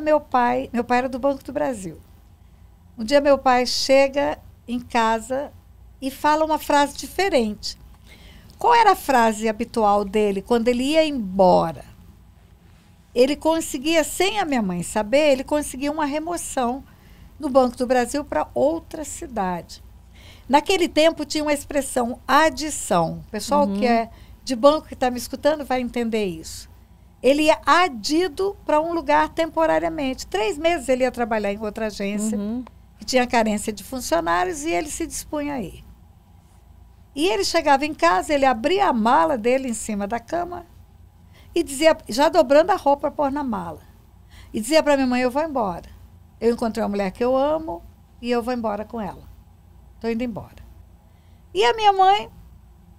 meu pai, meu pai era do Banco do Brasil. Um dia meu pai chega em casa e fala uma frase diferente. Qual era a frase habitual dele quando ele ia embora? Ele conseguia, sem a minha mãe saber, ele conseguia uma remoção no Banco do Brasil para outra cidade. Naquele tempo tinha uma expressão adição. O pessoal uhum. que é de banco que está me escutando vai entender isso ele ia é adido para um lugar temporariamente. Três meses ele ia trabalhar em outra agência, uhum. que tinha carência de funcionários, e ele se dispunha a ir. E ele chegava em casa, ele abria a mala dele em cima da cama e dizia, já dobrando a roupa para pôr na mala. E dizia para minha mãe: Eu vou embora. Eu encontrei uma mulher que eu amo e eu vou embora com ela. Estou indo embora. E a minha mãe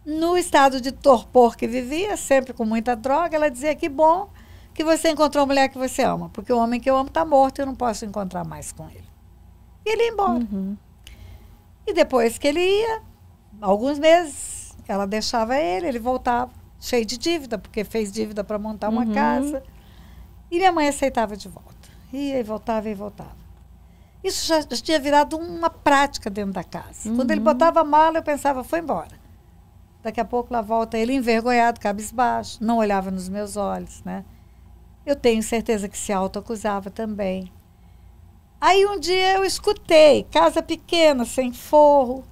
no estado de torpor que vivia, sempre com muita droga, ela dizia que bom que você encontrou a mulher que você ama, porque o homem que eu amo está morto e eu não posso encontrar mais com ele. E ele ia embora. Uhum. E depois que ele ia, alguns meses, ela deixava ele, ele voltava, cheio de dívida, porque fez dívida para montar uma uhum. casa. E minha mãe aceitava de volta. Ia e voltava e voltava. Isso já, já tinha virado uma prática dentro da casa. Uhum. Quando ele uhum. botava a mala, eu pensava, foi embora. Daqui a pouco lá volta ele envergonhado, cabisbaixo, não olhava nos meus olhos, né? Eu tenho certeza que se autoacusava também. Aí um dia eu escutei, casa pequena, sem forro,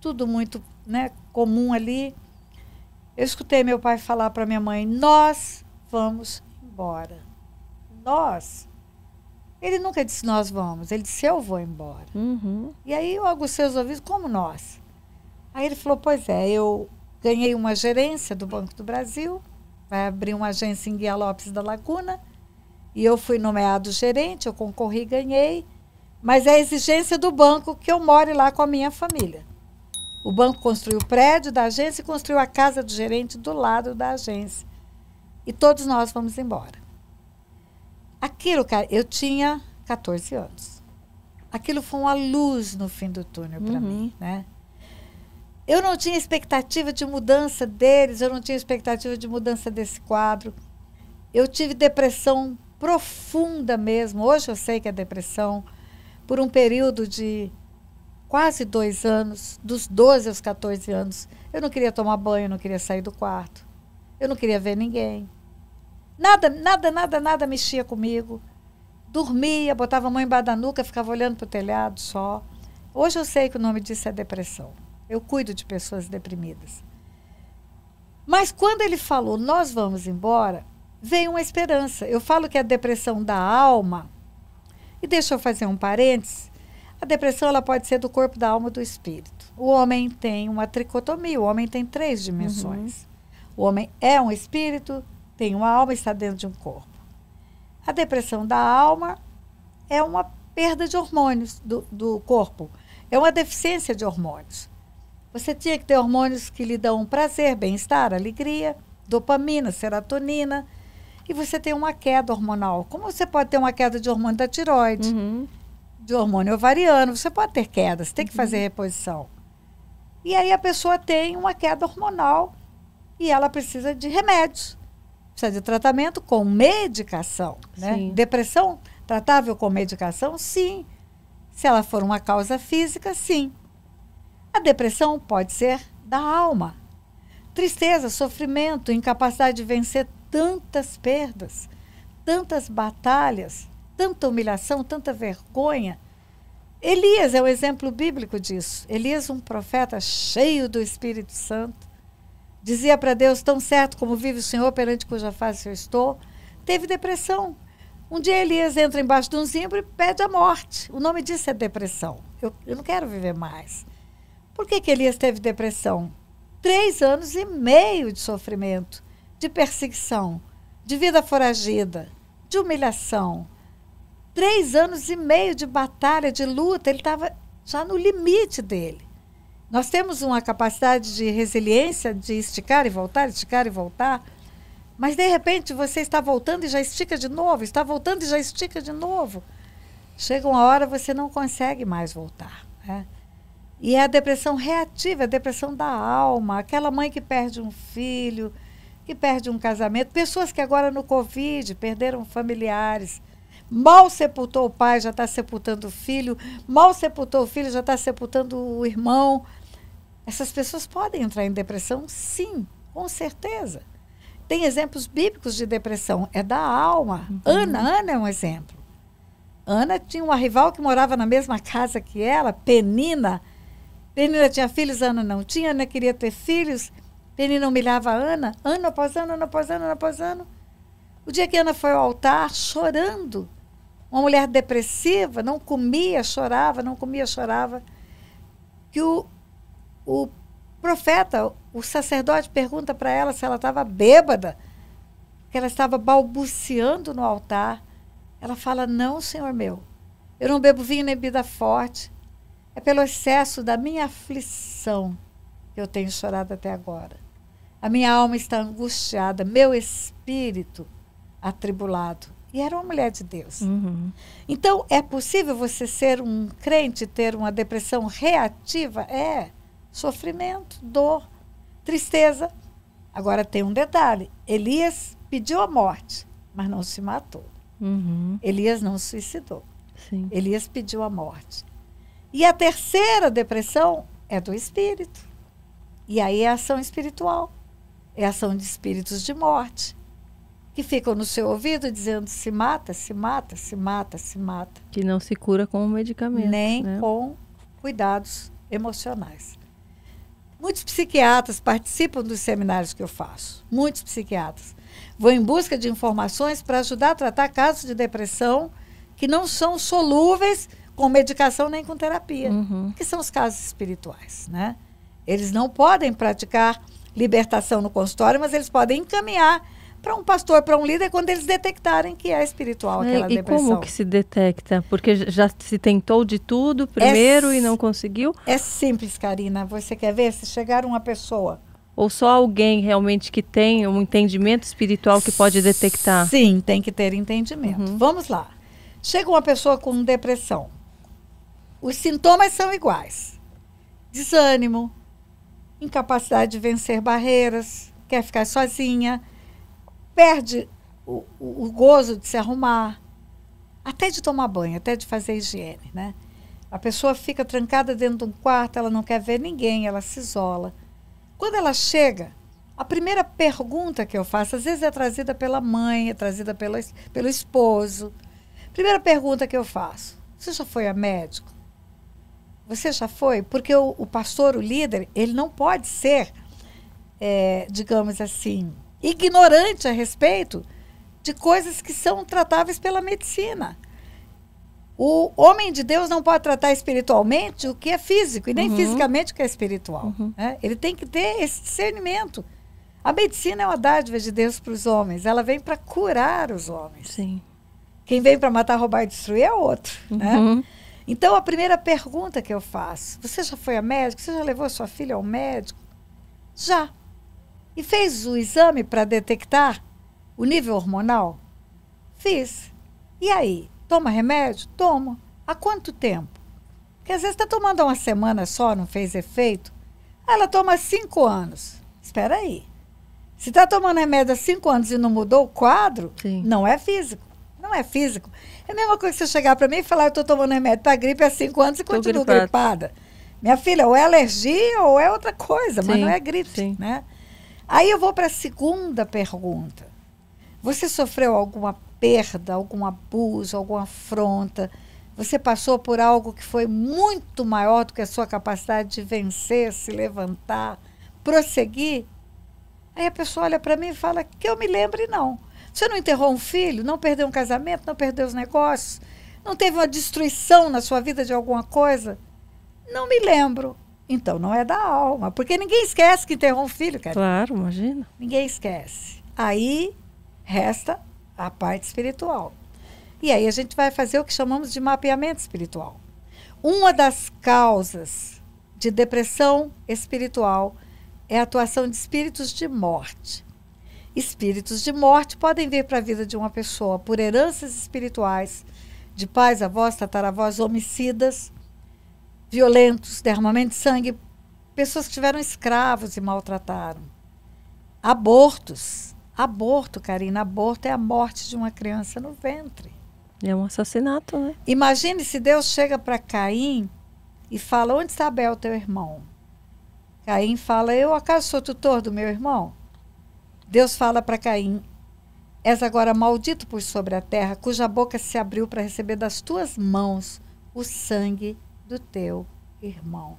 tudo muito né, comum ali. Eu escutei meu pai falar para minha mãe: Nós vamos embora. Nós. Ele nunca disse nós vamos, ele disse eu vou embora. Uhum. E aí eu agucei os ouvidos, como nós? Aí ele falou: Pois é, eu Ganhei uma gerência do Banco do Brasil, vai abrir uma agência em Guia Lopes da Laguna, e eu fui nomeado gerente, eu concorri, ganhei, mas é a exigência do banco que eu more lá com a minha família. O banco construiu o prédio da agência e construiu a casa do gerente do lado da agência. E todos nós vamos embora. Aquilo, cara, eu tinha 14 anos. Aquilo foi uma luz no fim do túnel para uhum. mim, né? Eu não tinha expectativa de mudança deles, eu não tinha expectativa de mudança desse quadro. Eu tive depressão profunda mesmo. Hoje eu sei que é depressão. Por um período de quase dois anos, dos 12 aos 14 anos, eu não queria tomar banho, eu não queria sair do quarto, eu não queria ver ninguém. Nada, nada, nada, nada mexia comigo. Dormia, botava a mão embaixo da nuca, ficava olhando para o telhado só. Hoje eu sei que o nome disso é depressão. Eu cuido de pessoas deprimidas. Mas quando ele falou, nós vamos embora, veio uma esperança. Eu falo que a depressão da alma, e deixa eu fazer um parênteses, a depressão ela pode ser do corpo, da alma ou do espírito. O homem tem uma tricotomia, o homem tem três dimensões. Uhum. O homem é um espírito, tem uma alma e está dentro de um corpo. A depressão da alma é uma perda de hormônios do, do corpo, é uma deficiência de hormônios. Você tinha que ter hormônios que lhe dão prazer, bem-estar, alegria, dopamina, serotonina. E você tem uma queda hormonal. Como você pode ter uma queda de hormônio da tiroide, uhum. de hormônio ovariano? Você pode ter quedas, tem que uhum. fazer reposição. E aí a pessoa tem uma queda hormonal e ela precisa de remédios. Precisa de tratamento com medicação. Né? Depressão tratável com medicação? Sim. Se ela for uma causa física, sim. A depressão pode ser da alma. Tristeza, sofrimento, incapacidade de vencer tantas perdas, tantas batalhas, tanta humilhação, tanta vergonha. Elias é um exemplo bíblico disso. Elias, um profeta cheio do Espírito Santo, dizia para Deus: Tão certo como vive o Senhor, perante cuja face eu estou, teve depressão. Um dia Elias entra embaixo de um zimbro e pede a morte. O nome disso é depressão. Eu, eu não quero viver mais. Por que, que Elias teve depressão? Três anos e meio de sofrimento, de perseguição, de vida foragida, de humilhação. Três anos e meio de batalha, de luta, ele estava já no limite dele. Nós temos uma capacidade de resiliência, de esticar e voltar, esticar e voltar. Mas de repente você está voltando e já estica de novo, está voltando e já estica de novo. Chega uma hora você não consegue mais voltar. Né? E é a depressão reativa, é a depressão da alma, aquela mãe que perde um filho, que perde um casamento, pessoas que agora no Covid perderam familiares. Mal sepultou o pai, já está sepultando o filho. Mal sepultou o filho, já está sepultando o irmão. Essas pessoas podem entrar em depressão? Sim, com certeza. Tem exemplos bíblicos de depressão. É da alma. Uhum. Ana, Ana é um exemplo. Ana tinha uma rival que morava na mesma casa que ela, Penina. Penina tinha filhos, Ana não tinha, Ana né? queria ter filhos. Penina humilhava Ana, ano após ano, ano após ano, ano após ano. O dia que Ana foi ao altar chorando, uma mulher depressiva, não comia, chorava, não comia, chorava, que o, o profeta, o sacerdote pergunta para ela se ela estava bêbada, que ela estava balbuciando no altar. Ela fala: Não, Senhor meu, eu não bebo vinho nem bebida forte. É pelo excesso da minha aflição que eu tenho chorado até agora. A minha alma está angustiada, meu espírito atribulado. E era uma mulher de Deus. Uhum. Então, é possível você ser um crente ter uma depressão reativa? É. Sofrimento, dor, tristeza. Agora tem um detalhe: Elias pediu a morte, mas não se matou. Uhum. Elias não suicidou. Sim. Elias pediu a morte. E a terceira depressão é do espírito. E aí é ação espiritual. É ação de espíritos de morte. Que ficam no seu ouvido dizendo se mata, se mata, se mata, se mata. Que não se cura com o medicamento. Nem né? com cuidados emocionais. Muitos psiquiatras participam dos seminários que eu faço. Muitos psiquiatras. Vou em busca de informações para ajudar a tratar casos de depressão que não são solúveis com medicação nem com terapia, uhum. que são os casos espirituais, né? Eles não podem praticar libertação no consultório, mas eles podem encaminhar para um pastor, para um líder, quando eles detectarem que é espiritual é, aquela é, e depressão. E como que se detecta? Porque já se tentou de tudo primeiro é, e não conseguiu? É simples, Karina. Você quer ver? Se chegar uma pessoa... Ou só alguém realmente que tem um entendimento espiritual que pode detectar? Sim, tem que ter entendimento. Uhum. Vamos lá. Chega uma pessoa com depressão. Os sintomas são iguais: desânimo, incapacidade de vencer barreiras, quer ficar sozinha, perde o, o, o gozo de se arrumar, até de tomar banho, até de fazer higiene, né? A pessoa fica trancada dentro de um quarto, ela não quer ver ninguém, ela se isola. Quando ela chega, a primeira pergunta que eu faço, às vezes é trazida pela mãe, é trazida pelo pelo esposo. Primeira pergunta que eu faço: você já foi a médico? Você já foi? Porque o, o pastor, o líder, ele não pode ser, é, digamos assim, ignorante a respeito de coisas que são tratáveis pela medicina. O homem de Deus não pode tratar espiritualmente o que é físico, e nem uhum. fisicamente o que é espiritual. Uhum. Né? Ele tem que ter esse discernimento. A medicina é uma dádiva de Deus para os homens, ela vem para curar os homens. Sim. Quem vem para matar, roubar e destruir é outro. Né? Uhum. Né? Então, a primeira pergunta que eu faço: você já foi a médico? Você já levou sua filha ao médico? Já. E fez o exame para detectar o nível hormonal? Fiz. E aí? Toma remédio? Tomo. Há quanto tempo? Porque às vezes está tomando uma semana só, não fez efeito. Ela toma cinco anos. Espera aí. Se está tomando remédio há cinco anos e não mudou o quadro, Sim. não é físico não é físico. É a mesma coisa que você chegar para mim e falar, eu estou tomando remédio para gripe há cinco anos e tô continuo gripada. gripada. Minha filha, ou é alergia ou é outra coisa, sim, mas não é gripe, sim. né? Aí eu vou para a segunda pergunta. Você sofreu alguma perda, algum abuso, alguma afronta? Você passou por algo que foi muito maior do que a sua capacidade de vencer, se levantar, prosseguir? Aí a pessoa olha para mim e fala que eu me lembre não. Você não enterrou um filho? Não perdeu um casamento? Não perdeu os negócios? Não teve uma destruição na sua vida de alguma coisa? Não me lembro. Então não é da alma, porque ninguém esquece que enterrou um filho, cara. Claro, imagina. Ninguém esquece. Aí resta a parte espiritual. E aí a gente vai fazer o que chamamos de mapeamento espiritual. Uma das causas de depressão espiritual é a atuação de espíritos de morte espíritos de morte podem vir para a vida de uma pessoa por heranças espirituais de pais, avós, tataravós, homicidas, violentos, derramamento de sangue, pessoas que tiveram escravos e maltrataram. Abortos. Aborto, Karina, aborto é a morte de uma criança no ventre. É um assassinato, né? Imagine se Deus chega para Caim e fala: Onde está Abel, teu irmão? Caim fala: Eu acaso sou tutor do meu irmão? Deus fala para Caim: És agora maldito por sobre a terra, cuja boca se abriu para receber das tuas mãos o sangue do teu irmão.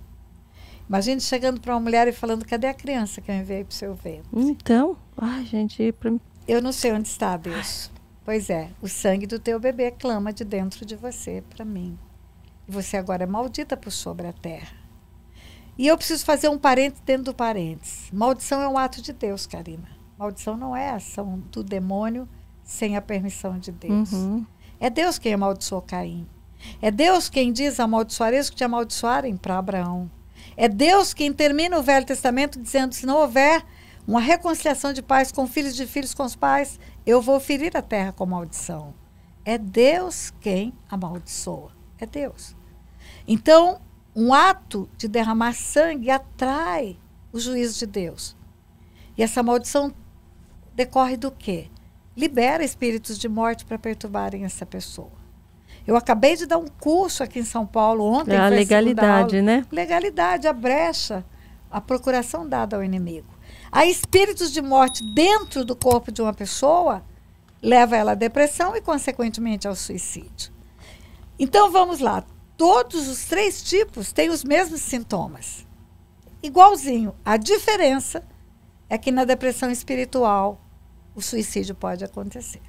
Imagina chegando para uma mulher e falando: Cadê a criança que eu enviei para o seu ventre? Então, ai, gente. Pra... Eu não sei onde está Deus. Ai. Pois é, o sangue do teu bebê clama de dentro de você para mim. Você agora é maldita por sobre a terra. E eu preciso fazer um parênteses dentro do parênteses. Maldição é um ato de Deus, Karina. Maldição não é ação do demônio sem a permissão de Deus. Uhum. É Deus quem amaldiçoou Caim. É Deus quem diz amaldiçoareis que te amaldiçoarem para Abraão. É Deus quem termina o Velho Testamento dizendo: se não houver uma reconciliação de pais com filhos de filhos com os pais, eu vou ferir a terra com maldição. É Deus quem amaldiçoa. É Deus. Então, um ato de derramar sangue atrai o juízo de Deus. E essa maldição decorre do quê? Libera espíritos de morte para perturbarem essa pessoa. Eu acabei de dar um curso aqui em São Paulo ontem. Ah, a legalidade, aula, né? Legalidade, a brecha, a procuração dada ao inimigo. Há espíritos de morte dentro do corpo de uma pessoa, leva ela à depressão e, consequentemente, ao suicídio. Então vamos lá. Todos os três tipos têm os mesmos sintomas. Igualzinho. A diferença é que na depressão espiritual o suicídio pode acontecer.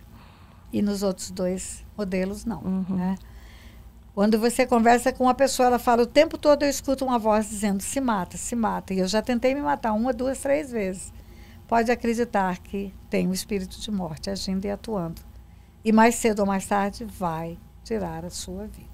E nos outros dois modelos, não. Uhum. Né? Quando você conversa com uma pessoa, ela fala o tempo todo, eu escuto uma voz dizendo se mata, se mata. E eu já tentei me matar uma, duas, três vezes. Pode acreditar que tem o um espírito de morte agindo e atuando. E mais cedo ou mais tarde vai tirar a sua vida.